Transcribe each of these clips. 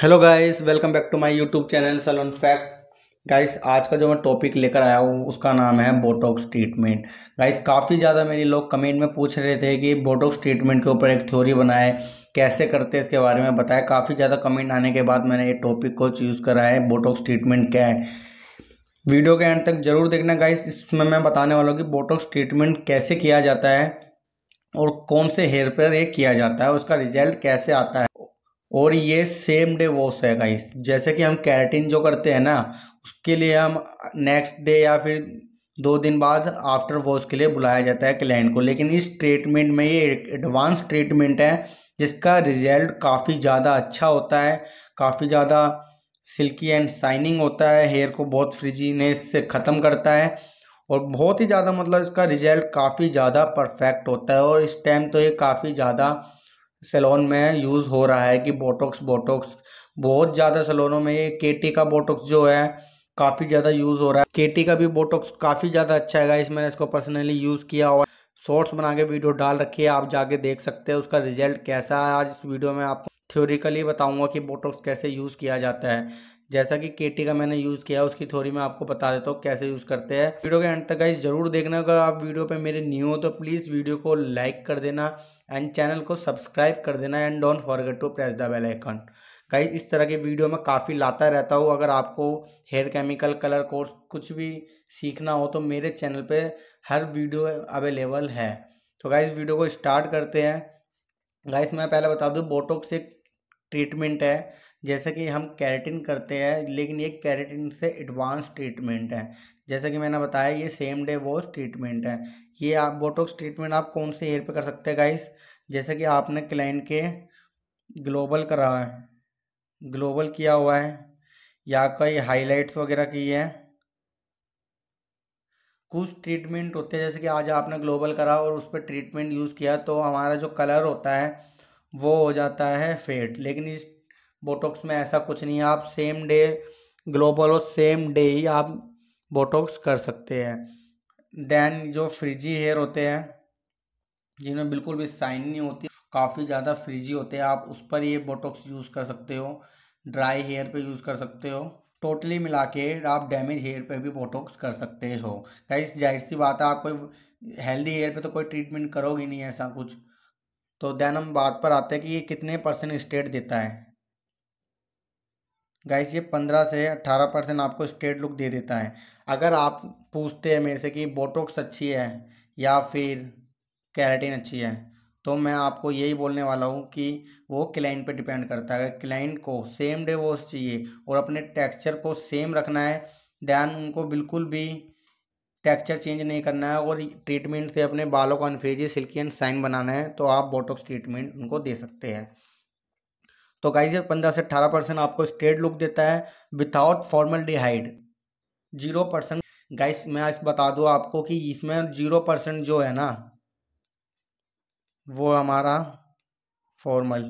hello guys welcome back to my YouTube channel salon fact guys आज का जो मैं टॉपिक लेकर आया हूँ उसका नाम है बोटॉक्स ट्रीटमेंट गाइस काफ़ी ज़्यादा मेरे लोग कमेंट में पूछ रहे थे कि बोटॉक्स ट्रीटमेंट के ऊपर एक थ्योरी बनाए कैसे करते हैं इसके बारे में बताए काफ़ी ज़्यादा कमेंट आने के बाद मैंने ये टॉपिक को चूज़ करा है बोटॉक्स ट्रीटमेंट क्या है वीडियो के एंड तक ज़रूर देखना गाइस इसमें मैं बताने वाला हूँ कि बोटॉक्स ट्रीटमेंट कैसे किया जाता है और कौन से हेयर पर ये किया जाता है उसका रिजल्ट कैसे आता है और ये सेम डे वॉश है गाइस जैसे कि हम कैरेटिन जो करते हैं ना उसके लिए हम नेक्स्ट डे या फिर दो दिन बाद आफ्टर वॉश के लिए बुलाया जाता है क्लाइंट को लेकिन इस ट्रीटमेंट में ये एडवांस ट्रीटमेंट है जिसका रिजल्ट काफ़ी ज़्यादा अच्छा होता है काफ़ी ज़्यादा सिल्की एंड शाइनिंग होता है हेयर को बहुत फ्रिजीनेस से ख़त्म करता है और बहुत ही ज़्यादा मतलब इसका रिजल्ट काफ़ी ज़्यादा परफेक्ट होता है और इस टाइम तो ये काफ़ी ज़्यादा सेलोन में यूज़ हो रहा है कि बोटोक्स बोटोक्स बहुत ज़्यादा सेलोनों में ये केटी का बोटोक्स जो है काफ़ी ज़्यादा यूज़ हो रहा है टी का भी बोटोक्स काफ़ी ज़्यादा अच्छा है इस मैंने इसको पर्सनली यूज़ किया और शॉर्ट्स बना के वीडियो डाल रखी है आप जाके देख सकते हैं उसका रिजल्ट कैसा है आज इस वीडियो में आपको थ्योरिकली बताऊंगा कि बोटोक्स कैसे यूज़ किया जाता है जैसा कि केटी का मैंने यूज़ किया उसकी थोड़ी मैं आपको बता देता हूँ कैसे यूज़ करते हैं वीडियो के एंड तक गाइस जरूर देखना अगर आप वीडियो पे मेरे न्यू हो तो प्लीज़ वीडियो को लाइक कर देना एंड चैनल को सब्सक्राइब कर देना and don't forget to press the bell icon guys इस तरह के वीडियो मैं काफ़ी लाता रहता हूँ अगर आपको हेयर केमिकल कलर कोर्स कुछ भी सीखना हो तो मेरे चैनल पर हर वीडियो अवेलेबल है तो गाइस वीडियो को स्टार्ट करते हैं गाइस मैं पहले बता दूँ बोटोक्स एक ट्रीटमेंट है जैसे कि हम कैरेटिन करते हैं लेकिन ये कैरेटिन से एडवांस ट्रीटमेंट है जैसे कि मैंने बताया ये सेम डे वॉश ट्रीटमेंट है ये आप बोटोक्स ट्रीटमेंट आप कौन से हेयर पे कर सकते हैं गाइस जैसे कि आपने क्लाइंट के ग्लोबल करा है ग्लोबल किया हुआ है या कई हाईलाइट्स वगैरह की है कुछ ट्रीटमेंट होते हैं जैसे कि आज आपने ग्लोबल करा और उस पर ट्रीटमेंट यूज़ किया तो हमारा जो कलर होता है वो हो जाता है फेड लेकिन इस बोटॉक्स में ऐसा कुछ नहीं है आप सेम डे ग्लोबल और सेम डे ही आप बोटॉक्स कर सकते हैं देन जो फ्रिजी हेयर होते हैं जिनमें बिल्कुल भी साइन नहीं होती काफ़ी ज़्यादा फ्रिजी होते हैं आप उस पर ये बोटॉक्स यूज़ कर सकते हो ड्राई हेयर पे यूज़ कर सकते हो टोटली मिला के आप डैमेज हेयर पे भी बोटॉक्स कर सकते हो गाइस जाहिर सी बात है आप कोई हेल्दी हेयर पे तो कोई ट्रीटमेंट करोगे नहीं ऐसा कुछ तो देन हम बात पर आते हैं कि ये कितने परसेंट स्टेट देता है गाइस ये पंद्रह से अट्ठारह परसेंट आपको स्ट्रेट लुक दे देता है अगर आप पूछते हैं मेरे से कि बोटोक्स अच्छी है या फिर कैरेटिन अच्छी है तो मैं आपको यही बोलने वाला हूँ कि वो क्लाइंट पे डिपेंड करता है अगर क्लाइंट को सेम डे वॉश चाहिए और अपने टेक्सचर को सेम रखना है ध्यान उनको बिल्कुल भी टेक्सचर चेंज नहीं करना है और ट्रीटमेंट से अपने बालों को अनफ्रेजी सिल्की एंड साइन बनाना है तो आप बोटोक्स ट्रीटमेंट उनको दे सकते हैं तो गाइज ये पंद्रह से अठारह परसेंट आपको स्ट्रेट लुक देता है without formaldehyde zero percent guys मैं आज बता दूं आपको कि इसमें जीरो परसेंट जो है ना वो हमारा फॉर्मल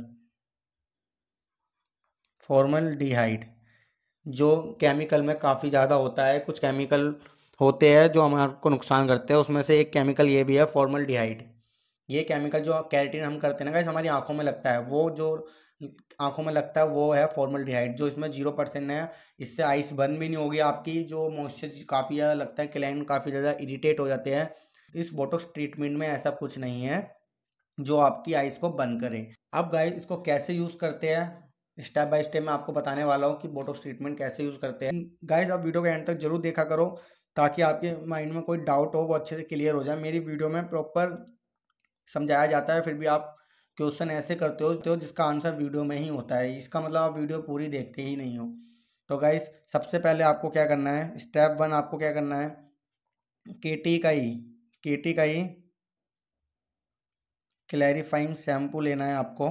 फॉर्मल डिहाइड जो केमिकल में काफ़ी ज़्यादा होता है कुछ केमिकल होते हैं जो हमारे को नुकसान करते हैं उसमें से एक केमिकल ये भी है फॉर्मल डिहाइड ये केमिकल जो कैरेटिन हम करते हैं ना गाइस हमारी आंखों में लगता है वो जो आंखों में लगता है वो है फॉर्मल डिहाइड जो इसमें जीरो परसेंट है इससे आइस बर्न भी नहीं होगी आपकी जो मॉइस्चर काफ़ी ज़्यादा लगता है क्लाइन काफ़ी ज़्यादा इरीटेट हो जाते हैं इस बोटोक्स ट्रीटमेंट में ऐसा कुछ नहीं है जो आपकी आइस को बंद करें अब गाइस इसको कैसे यूज़ करते हैं स्टेप बाय स्टेप मैं आपको बताने वाला हूँ कि बोटोक्स ट्रीटमेंट कैसे यूज़ करते हैं गाइस आप वीडियो के एंड तक जरूर देखा करो ताकि आपके माइंड में कोई डाउट हो वो अच्छे से क्लियर हो जाए मेरी वीडियो में प्रॉपर समझाया जाता है फिर भी आप क्वेश्चन ऐसे करते हो तो जिसका आंसर वीडियो में ही होता है इसका मतलब आप वीडियो पूरी देखते ही नहीं हो तो गाइस सबसे पहले आपको क्या करना है स्टेप वन आपको क्या करना है के टी का ही के टी का ही क्लैरिफाइंग शैम्पू लेना है आपको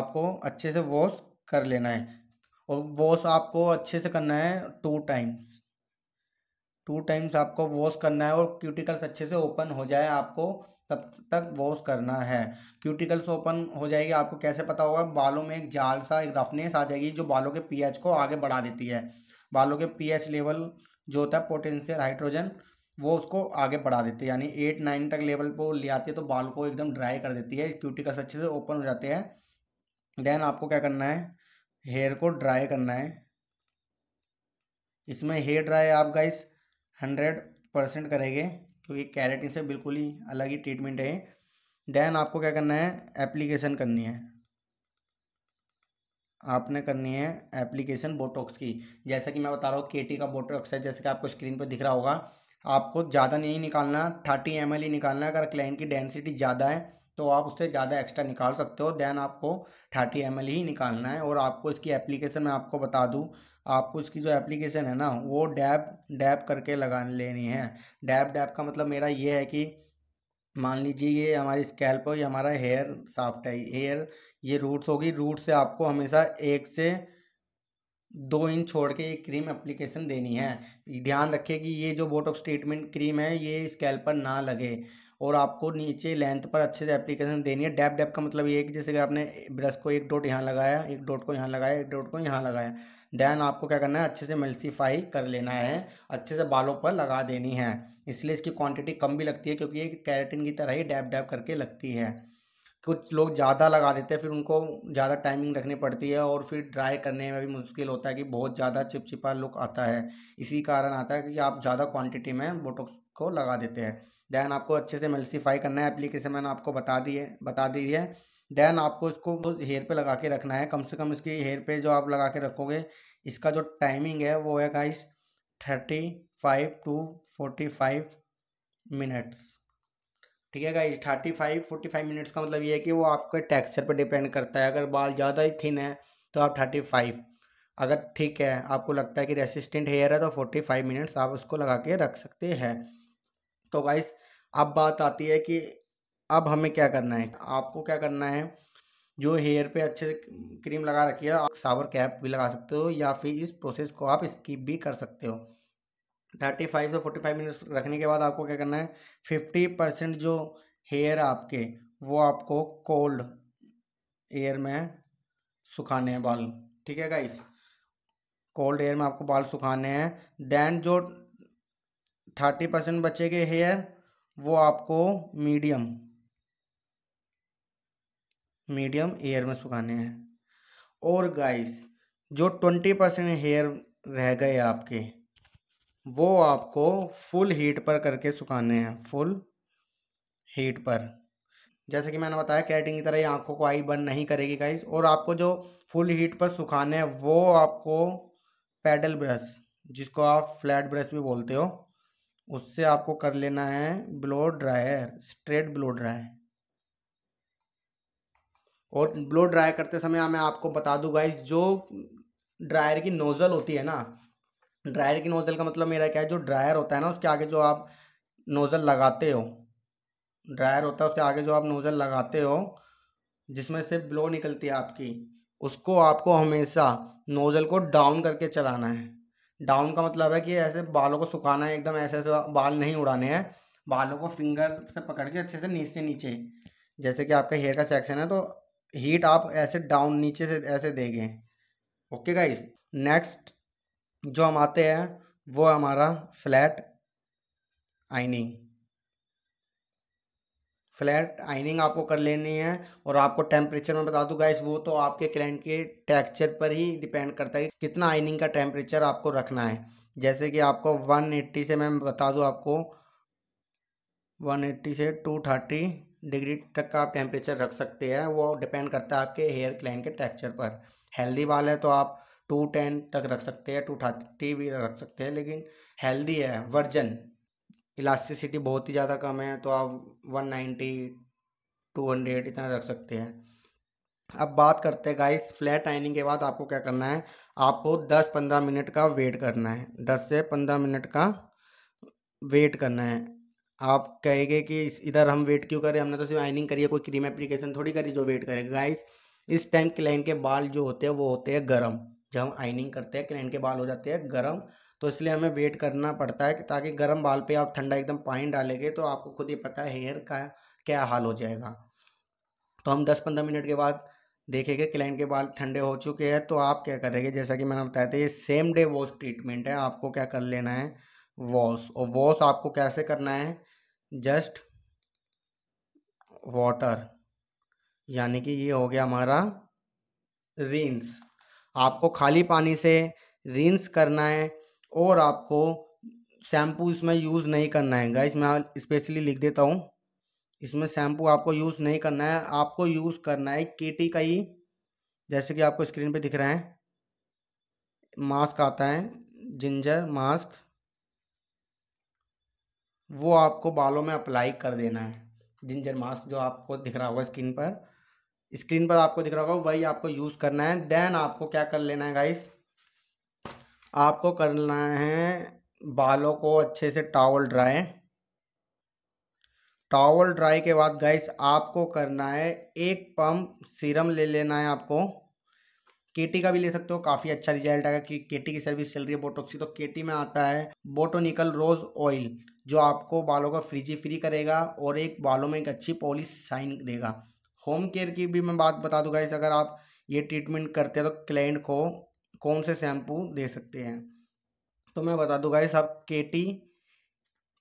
आपको अच्छे से वॉश कर लेना है और वॉश आपको अच्छे से करना है टू टाइम्स टू टाइम्स आपको वॉश करना है और क्यूटिकल्स अच्छे से ओपन हो जाए आपको तब तक वॉश करना है क्यूटिकल्स ओपन हो जाएगी आपको कैसे पता होगा बालों में एक जाल सा एक रफनेस आ जाएगी जो बालों के पीएच को आगे बढ़ा देती है बालों के पीएच लेवल जो होता है पोटेंशियल हाइड्रोजन वो उसको आगे बढ़ा देती है यानी एट नाइन तक लेवल पर ले आती है तो बाल को एकदम ड्राई कर देती है क्यूटिकल्स अच्छे से ओपन हो जाते हैं देन आपको क्या करना है हेयर को ड्राई करना है इसमें हेयर ड्राई आप गाइस हंड्रेड परसेंट करेंगे तो ये कैरेटिन से बिल्कुल ही अलग ही ट्रीटमेंट है देन आपको क्या करना है एप्लीकेशन करनी है आपने करनी है एप्लीकेशन बोटॉक्स की जैसा कि मैं बता रहा हूँ के का बोटॉक्स है जैसे कि आपको स्क्रीन पर दिख रहा होगा आपको ज़्यादा नहीं निकालना थर्टी एम ही निकालना अगर क्लाइंट की डेंसिटी ज़्यादा है तो आप उससे ज़्यादा एक्स्ट्रा निकाल सकते हो देन आपको थर्टी एम ही निकालना है और आपको इसकी एप्लीकेशन मैं आपको बता दूँ आपको उसकी जो एप्लीकेशन है ना वो डैप डैप करके लगा लेनी है डैप डैप का मतलब मेरा ये है कि मान लीजिए ये हमारी स्कैल्प है ये हमारा हेयर साफ्ट है हेयर ये रूट्स होगी रूट से आपको हमेशा एक से दो इंच छोड़ के ये क्रीम एप्लीकेशन देनी है ध्यान रखिए कि ये जो बोटॉक्स ट्रीटमेंट क्रीम है ये स्कैल्प पर ना लगे और आपको नीचे लेंथ पर अच्छे से एप्लीकेशन देनी है डैप डैप का मतलब ये है कि जैसे कि आपने ब्रश को एक डॉट यहाँ लगाया एक डॉट को यहाँ लगाया एक डॉट को यहाँ लगाया देन आपको क्या करना है अच्छे से मल्सीफाई कर लेना है अच्छे से बालों पर लगा देनी है इसलिए इसकी क्वांटिटी कम भी लगती है क्योंकि ये कैरेटिन की तरह ही डैप डैप करके लगती है कुछ लोग ज़्यादा लगा देते हैं फिर उनको ज़्यादा टाइमिंग रखनी पड़ती है और फिर ड्राई करने में भी मुश्किल होता है कि बहुत ज़्यादा चिपचिपा लुक आता है इसी कारण आता है कि आप ज़्यादा क्वांटिटी में बोटोक्स को लगा देते हैं देन आपको अच्छे से मल्सीफाई करना है एप्लीकेशन मैंने आपको बता दी है बता दी है देन आपको इसको हेयर पे लगा के रखना है कम से कम इसकी हेयर पे जो आप लगा के रखोगे इसका जो टाइमिंग है वो है guys thirty five to forty five minutes ठीक है guys thirty five forty five minutes का मतलब ये है कि वो आपके टेक्सचर पर डिपेंड करता है अगर बाल ज़्यादा ही थिन है तो आप थर्टी फाइव अगर ठीक है आपको लगता है कि रेसिस्टेंट हेयर है तो फोर्टी फाइव मिनट्स आप उसको लगा के रख सकते हैं तो गाइस अब बात आती है कि अब हमें क्या करना है आपको क्या करना है जो हेयर पे अच्छे से क्रीम लगा रखी है आप सावर कैप भी लगा सकते हो या फिर इस प्रोसेस को आप स्किप भी कर सकते हो थर्टी फाइव से फोर्टी फाइव मिनट्स रखने के बाद आपको क्या करना है फिफ्टी परसेंट जो हेयर आपके वो आपको कोल्ड एयर में सुखाने हैं बाल ठीक है गाइस कोल्ड एयर में आपको बाल सुखाने हैं देन जो थर्टी परसेंट बचे गए हेयर वो आपको मीडियम मीडियम एयर में सुखाने हैं और गाइस जो ट्वेंटी परसेंट हेयर रह गए आपके वो आपको फुल हीट पर करके सुखाने हैं फुल हीट पर जैसे कि मैंने बताया कैटिंग की तरह ये आंखों को आई बंद नहीं करेगी गाइस और आपको जो फुल हीट पर सुखाने हैं वो आपको पैडल ब्रश जिसको आप फ्लैट ब्रश भी बोलते हो उससे आपको कर लेना है blow dryer straight blow dryer और ब्लो ड्राई करते समय मैं आपको बता दूँ गाइज जो ड्रायर की नोज़ल होती है ना ड्रायर की नोज़ल का मतलब मेरा क्या है जो ड्रायर होता है ना उसके आगे जो आप नोज़ल लगाते हो ड्रायर होता है उसके आगे जो आप नोज़ल लगाते हो जिसमें से ब्लो निकलती है आपकी उसको आपको हमेशा नोज़ल को डाउन करके चलाना है डाउन का मतलब है कि ऐसे बालों को सुखाना है एकदम ऐसे ऐसे बाल नहीं उड़ाने हैं बालों को फिंगर से पकड़ के अच्छे से नीचे नीचे जैसे कि आपका हेयर का सेक्शन है तो हीट आप ऐसे डाउन नीचे से ऐसे देंगे ओके गाइस नेक्स्ट जो हम आते हैं वो हमारा फ्लैट आइनिंग फ्लैट आइनिंग आपको कर लेनी है और आपको टेम्परेचर में बता दूँ गाइस वो तो आपके क्लाइंट के टेक्सचर पर ही डिपेंड करता है कितना आइनिंग का टेम्परेचर आपको रखना है जैसे कि आपको 180 से मैं बता दूँ आपको 180 से डिग्री तक का आप टेम्परेचर रख सकते हैं वो डिपेंड करता है आपके हेयर क्लाइन के टेक्सचर पर हेल्दी बाल है तो आप टू टेन तक रख सकते हैं टू थर्टी भी रख सकते हैं लेकिन हेल्दी है वर्जन इलास्टिसिटी बहुत ही ज़्यादा कम है तो आप वन नाइन्टी टू हंड्रेड इतना रख सकते हैं अब बात करते हैं गाइस फ्लैट आइनिंग के बाद आपको क्या करना है आपको दस पंद्रह मिनट का वेट करना है दस से पंद्रह मिनट का वेट करना है आप कहेंगे कि इधर हम वेट क्यों करें हमने तो सिर्फ आइनिंग करी है कोई क्रीम एप्लीकेशन थोड़ी करी जो वेट करेगा गाइस इस टाइम क्लाइंट के बाल जो होते हैं वो होते हैं गर्म जब हम आइनिंग करते हैं क्लाइंट के बाल हो जाते हैं गर्म तो इसलिए हमें वेट करना पड़ता है ताकि गर्म बाल पर आप ठंडा एकदम पानी डालेंगे तो आपको खुद ही पता है हेयर का क्या हाल हो जाएगा तो हम दस पंद्रह मिनट के बाद देखेंगे क्लाइंट के बाल ठंडे हो चुके हैं तो आप क्या करेंगे जैसा कि मैंने बताया था ये सेम डे वॉश ट्रीटमेंट है आपको क्या कर लेना है वॉश और वॉश आपको कैसे करना है जस्ट वाटर यानी कि ये हो गया हमारा रिंस आपको खाली पानी से रिंस करना है और आपको शैम्पू इसमें यूज़ नहीं करना है गाइस मैं स्पेशली लिख देता हूँ इसमें शैम्पू आपको यूज़ नहीं करना है आपको यूज़ करना है केटी का ही जैसे कि आपको स्क्रीन पे दिख रहा है मास्क आता है जिंजर मास्क वो आपको बालों में अप्लाई कर देना है जिंजर मास्क जो आपको दिख रहा होगा स्क्रीन पर स्क्रीन पर आपको दिख रहा होगा वही आपको यूज़ करना है देन आपको क्या कर लेना है गाइस आपको करना है बालों को अच्छे से टावल ड्राई टावल ड्राई के बाद गाइस आपको करना है एक पंप सीरम ले लेना है आपको केटी का भी ले सकते हो काफ़ी अच्छा रिजल्ट आएगा कि केटी की सर्विस चल रही है बोटोक्सी तो केटी में आता है बोटोनिकल रोज़ ऑयल जो आपको बालों का फ्रिजी फ्री करेगा और एक बालों में एक अच्छी पॉलिश शाइन देगा होम केयर की भी मैं बात बता दूँगा इस अगर आप ये ट्रीटमेंट करते हैं तो क्लाइंट को कौन से शैम्पू दे सकते हैं तो मैं बता दूँगा इस आप टी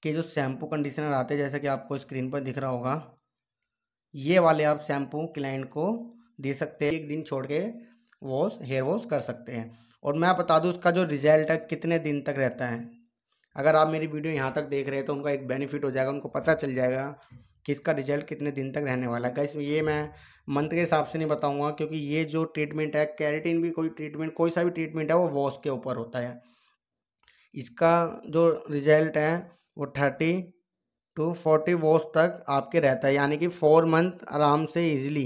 के जो शैम्पू कंडीशनर आते हैं जैसा कि आपको स्क्रीन पर दिख रहा होगा ये वाले आप शैम्पू क्लाइंट को दे सकते हैं एक दिन छोड़ के वॉश हेयर वॉश कर सकते हैं और मैं बता दूँ उसका जो रिजल्ट है कितने दिन तक रहता है अगर आप मेरी वीडियो यहाँ तक देख रहे हैं तो उनका एक बेनिफिट हो जाएगा उनको पता चल जाएगा कि इसका रिजल्ट कितने दिन तक रहने वाला है इसमें ये मैं मंथ के हिसाब से नहीं बताऊँगा क्योंकि ये जो ट्रीटमेंट है कैरेटीन भी कोई ट्रीटमेंट कोई सा भी ट्रीटमेंट है वो वॉश के ऊपर होता है इसका जो रिजल्ट है वो थर्टी टू फोर्टी वॉश तक आपके रहता है यानी कि फोर मंथ आराम से ईजिली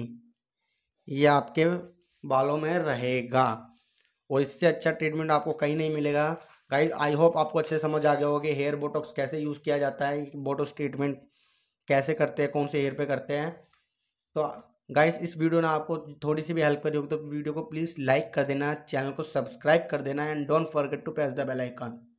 ये आपके बालों में रहेगा और इससे अच्छा ट्रीटमेंट आपको कहीं नहीं मिलेगा गाइज आई होप आपको अच्छे समझ आ गया होगा कि हेयर बोटॉक्स कैसे यूज़ किया जाता है बोटॉक्स ट्रीटमेंट कैसे करते हैं कौन से हेयर पे करते हैं तो गाइज इस वीडियो ने आपको थोड़ी सी भी हेल्प करी होगी तो वीडियो को प्लीज़ लाइक कर देना चैनल को सब्सक्राइब कर देना and don't forget to press the bell icon